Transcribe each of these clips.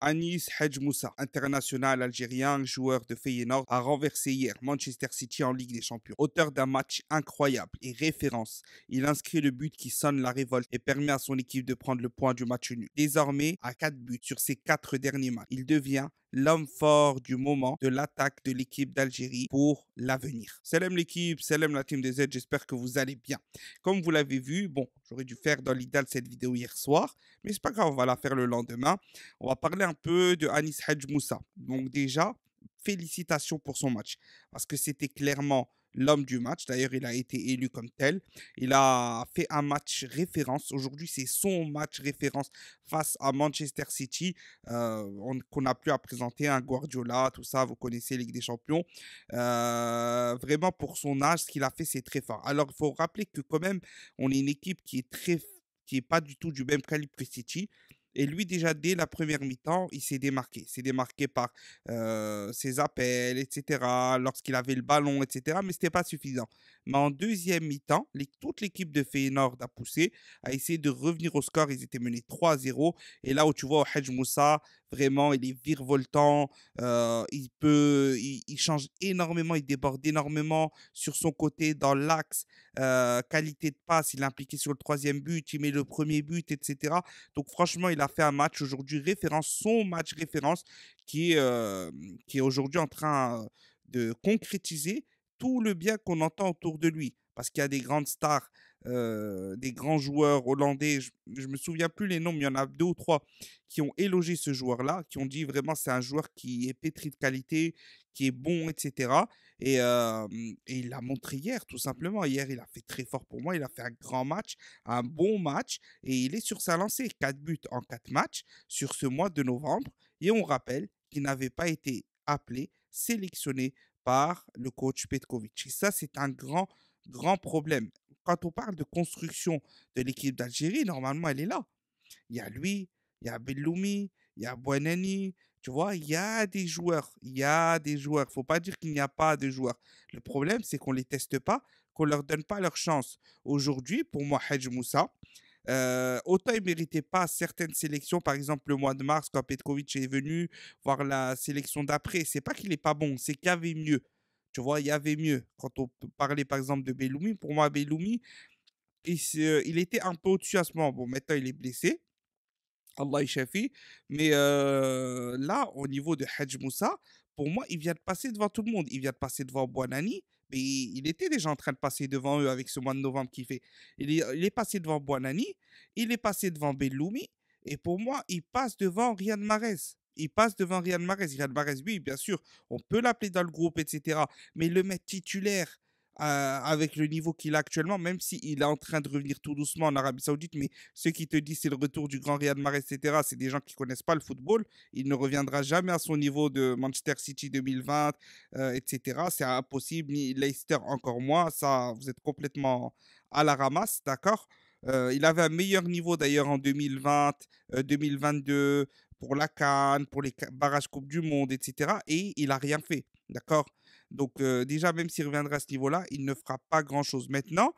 Anis Hedge Moussa, international algérien, joueur de Feyenoord, a renversé hier Manchester City en Ligue des Champions. Auteur d'un match incroyable et référence, il inscrit le but qui sonne la révolte et permet à son équipe de prendre le point du match nul. Désormais, à 4 buts sur ses 4 derniers matchs, il devient l'homme fort du moment de l'attaque de l'équipe d'Algérie pour l'avenir. Salam l'équipe, salam la team des aides, j'espère que vous allez bien. Comme vous l'avez vu, bon, j'aurais dû faire dans l'idéal cette vidéo hier soir, mais c'est pas grave, on va la faire le lendemain. On va parler un peu de Anis Hadj Moussa. Donc déjà, félicitations pour son match, parce que c'était clairement l'homme du match. D'ailleurs, il a été élu comme tel. Il a fait un match référence. Aujourd'hui, c'est son match référence face à Manchester City, euh, qu'on a plus à présenter. Un hein, Guardiola, tout ça, vous connaissez Ligue des Champions. Euh, vraiment, pour son âge, ce qu'il a fait, c'est très fort. Alors, il faut rappeler que quand même, on est une équipe qui est très qui n'est pas du tout du même calibre que City. Et lui, déjà dès la première mi-temps, il s'est démarqué. Il s'est démarqué par ses appels, etc., lorsqu'il avait le ballon, etc., mais ce n'était pas suffisant. Mais en deuxième mi-temps, toute l'équipe de Feyenoord a poussé, a essayé de revenir au score. Ils étaient menés 3-0. Et là où tu vois Hajj Moussa Vraiment, il est virevoltant. Euh, il peut, il, change énormément, il déborde énormément sur son côté dans l'axe. Euh, qualité de passe, il est impliqué sur le troisième but, il met le premier but, etc. Donc franchement, il a fait un match aujourd'hui référence, son match référence qui euh, qui est aujourd'hui en train de concrétiser tout le bien qu'on entend autour de lui. Parce qu'il y a des grandes stars, des grands joueurs hollandais, je ne me souviens plus les noms, mais il y en a deux ou trois qui ont élogé ce joueur-là, qui ont dit vraiment c'est un joueur qui est pétri de qualité, qui est bon, etc. Et, et il l'a montré hier, tout simplement. Hier, il a fait très fort pour moi, il a fait un grand match, un bon match, et il est sur sa lancée. Quatre buts en quatre matchs sur ce mois de novembre. Et on rappelle qu'il n'avait pas été appelé, sélectionné par le coach Petkovic. Et ça, c'est un grand, grand problème. Quand on parle de construction de l'équipe d'Algérie, normalement, elle est là. Il y a lui, il y a Belloumi, il y a Buenani, tu vois, il y a des joueurs, il y a des joueurs. Il Faut pas dire qu'il n'y a pas de joueurs. Le problème, c'est qu'on ne les teste pas, qu'on ne leur donne pas leur chance. Aujourd'hui, pour moi, Hedge Moussa, autant il méritait pas certaines sélections, par exemple le mois de mars, quand Petkovic est venu, voir la sélection d'après. C'est pas qu'il est pas bon, c'est qu'il y avait mieux. Tu vois, il y avait mieux. Quand on parlait par exemple de Belloumi, pour moi, Belloumi, il, il était un peu au-dessus à ce moment. Bon, maintenant il est blessé. Allah Shafi. Mais là, au niveau de Hajj Moussa, pour moi, il vient de passer devant tout le monde. Il vient de passer devant Bouanani il était déjà en train de passer devant eux avec ce mois de novembre qui fait. Il est, passé devant Boanani, il est passé devant Belloumi, et pour moi, il passe devant Rian Marès. Il passe devant Rian Mahrez. Rian Marès, oui, bien sûr, on peut l'appeler dans le groupe, etc. Mais le maître titulaire avec le niveau qu'il a actuellement, même s'il est en train de revenir tout doucement en Arabie Saoudite, mais ceux qui te disent c'est le retour du grand Riyad Mahrez, etc., c'est des gens qui connaissent pas le football. Il ne reviendra jamais à son niveau de Manchester City 2020, euh, etc. C'est impossible, ni Leicester encore moins. Ça, vous êtes complètement à la ramasse, d'accord euh, il avait un meilleur niveau d'ailleurs en 2020, 2022, euh, pour la Cannes, pour les barrages Coupe du Monde, etc. Et il n'a rien fait, d'accord donc déjà, même s'il reviendra à ce niveau-là, il ne fera pas grand-chose. Maintenant,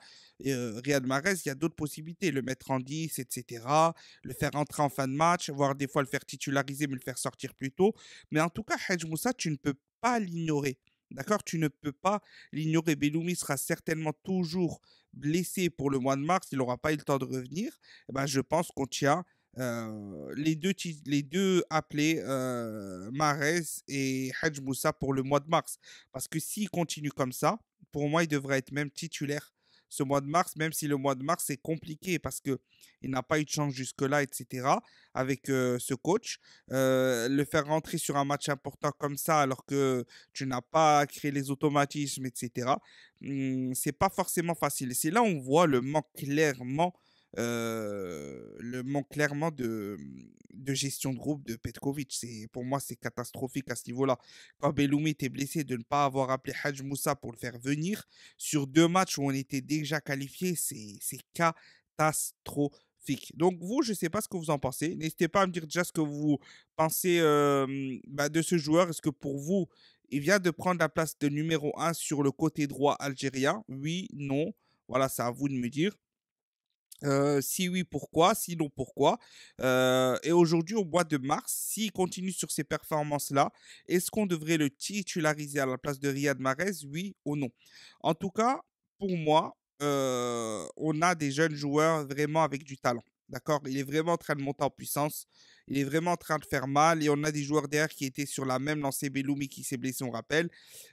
Riyad Mahrez, il y a d'autres possibilités. Le mettre en 10, etc. Le faire entrer en fin de match, voire des fois le faire titulariser, mais le faire sortir plus tôt. Mais en tout cas, Hedge Moussa, tu ne peux pas l'ignorer. D'accord Tu ne peux pas l'ignorer. Belloumi sera certainement toujours blessé pour le mois de mars. Il n'aura pas eu le temps de revenir. Eh ben, je pense qu'on tient euh, les, deux, les deux appelés, euh, et Hedj Moussa, pour le mois de mars. Parce que s'il continue comme ça, pour moi, il devrait être même titulaire ce mois de mars, même si le mois de mars est compliqué parce que il n'a pas eu de chance jusque-là, etc. Avec euh, ce coach, euh, le faire rentrer sur un match important comme ça, alors que tu n'as pas créé les automatismes, etc. Hmm, c'est pas forcément facile. c'est là où on voit le manque clairement euh, le manque clairement de, de, gestion de groupe de Petkovic. C'est, pour moi, c'est catastrophique à ce niveau-là. Quand Belloumi était blessé, de ne pas avoir appelé Haj Moussa pour le faire venir, sur deux matchs où on était déjà qualifié, c'est, c'est catastrophique. Donc vous, je ne sais pas ce que vous en pensez. N'hésitez pas à me dire déjà ce que vous pensez euh, bah, de ce joueur. Est-ce que pour vous, il vient de prendre la place de numéro 1 sur le côté droit algérien Oui, non. Voilà, c'est à vous de me dire si oui, pourquoi Sinon, pourquoi Et aujourd'hui, au mois de mars, s'il continue sur ces performances-là, est-ce qu'on devrait le titulariser à la place de Riyad Mahrez Oui ou non En tout cas, pour moi, on a des jeunes joueurs vraiment avec du talent. D'accord Il est vraiment en train de monter en puissance. Il est vraiment en train de faire mal. Et on a des joueurs derrière qui étaient sur la même lancée. Beloumi qui s'est blessé, on rappelle.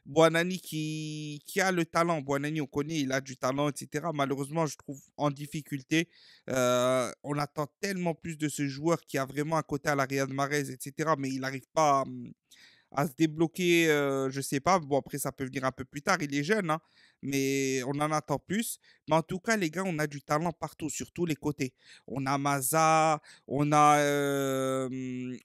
Boanani qui, qui a le talent. Boanani, on connaît, il a du talent, etc. Malheureusement, je trouve en difficulté. Euh, on attend tellement plus de ce joueur qui a vraiment un côté à l'arrière de Marez, etc. Mais il n'arrive pas à, hum, à se débloquer, je euh, je sais pas. Bon, après, ça peut venir un peu plus tard. Il est jeune, hein, mais on en attend plus. Mais en tout cas, les gars, on a du talent partout, sur tous les côtés. On a Maza, on a, euh,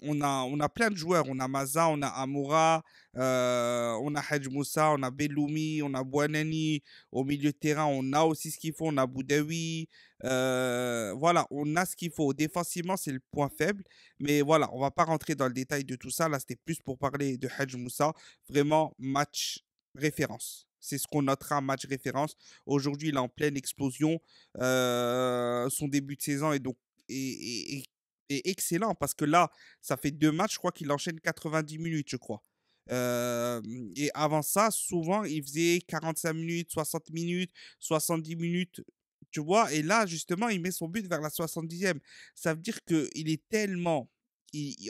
on a, on a plein de joueurs. On a Maza, on a Amoura, euh, on a Haj Moussa, on a Belloumi, on a Bouanani. Au milieu de terrain, on a aussi ce qu'il faut. On a Boudewi. Euh, voilà, on a ce qu'il faut. Défensivement, c'est le point faible. Mais voilà, on va pas rentrer dans le détail de tout ça. Là, c'était plus pour parler de Hajmoussa, Moussa. Vraiment, match référence. C'est ce qu'on notera, match référence. Aujourd'hui, il est en pleine explosion. Euh, son début de saison est donc excellent parce que là, ça fait deux matchs. Je crois qu'il enchaîne 90 minutes, je crois. Euh, et avant ça, souvent, il faisait 45 minutes, 60 minutes, 70 minutes. Tu vois, et là, justement, il met son but vers la 70e. Ça veut dire qu'il est tellement.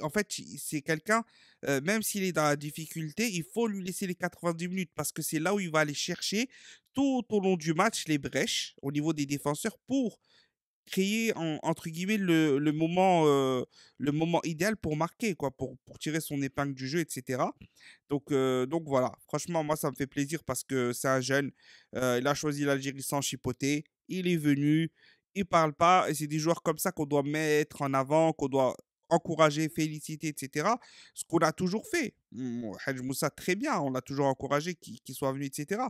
en fait, c'est quelqu'un, euh, même s'il est dans la difficulté, il faut lui laisser les 90 minutes parce que c'est là où il va aller chercher tout au long du match les brèches au niveau des défenseurs pour créer entre guillemets le, le moment euh, le moment idéal pour marquer quoi pour, pour tirer son épingle du jeu etc mmh. donc euh, donc voilà franchement moi ça me fait plaisir parce que c'est un jeune euh, il a choisi l'Algérie sans chipoter il est venu il parle pas et c'est des joueurs comme ça qu'on doit mettre en avant qu'on doit encourager, féliciter, etc. Ce qu'on a toujours fait. Haj Moussa, très bien, on l'a toujours encouragé qu'il soit venu, etc.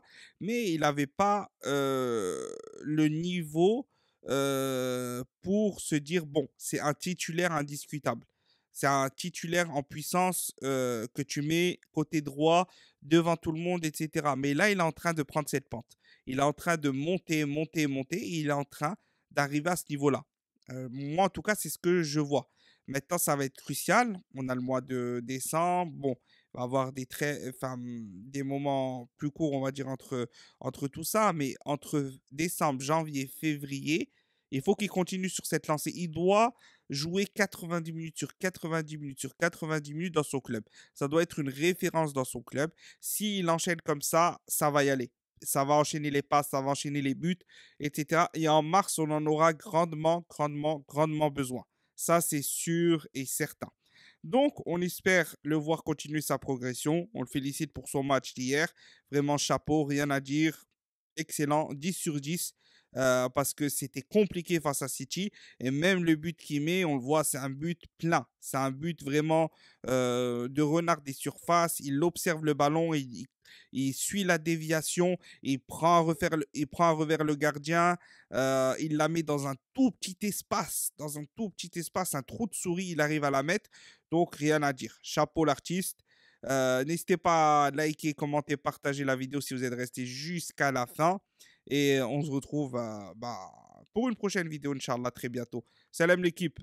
Mais il n'avait pas le niveau pour se dire, bon, c'est un titulaire indiscutable. C'est un titulaire en puissance que tu mets côté droit, devant tout le monde, etc. Mais là, il est en train de prendre cette pente. Il est en train de monter, monter, monter. il est en train d'arriver à ce niveau-là. moi, en tout cas, c'est ce que je vois. Maintenant, ça va être crucial. On a le mois de décembre. Bon, va avoir des traits, euh, enfin, mmh, des moments plus courts, on va dire, entre, entre tout ça. Mais entre décembre, janvier, février, il faut qu'il continue sur cette lancée. Il doit jouer 90 minutes sur 90 minutes sur 90 minutes dans son club. Ça doit être une référence dans son club. S'il enchaîne comme ça, ça va y aller. Ça va enchaîner les passes, ça va enchaîner les buts, etc. Et en mars, on en aura grandement, grandement, grandement besoin. Ça, c'est sûr et certain. Donc, on espère le voir continuer sa progression. On le félicite pour son match d'hier. Vraiment chapeau, rien à dire. Excellent, 10 sur 10. Euh, parce que c'était compliqué face à City. Et même le but qu'il met, on le voit, c'est un but plein. C'est un but vraiment euh, de renard des surfaces. Il observe le ballon, et il il suit la déviation, il prend à, refaire revers le gardien, euh, il la met dans un tout petit espace, dans un tout petit espace, un trou de souris, il arrive à la mettre. Donc rien à dire. Chapeau l'artiste. Euh, n'hésitez pas à liker, commenter, partager la vidéo si vous êtes resté jusqu'à la fin. Et on se retrouve euh, bah, pour une prochaine vidéo, Inch'Allah, très bientôt. Salam l'équipe.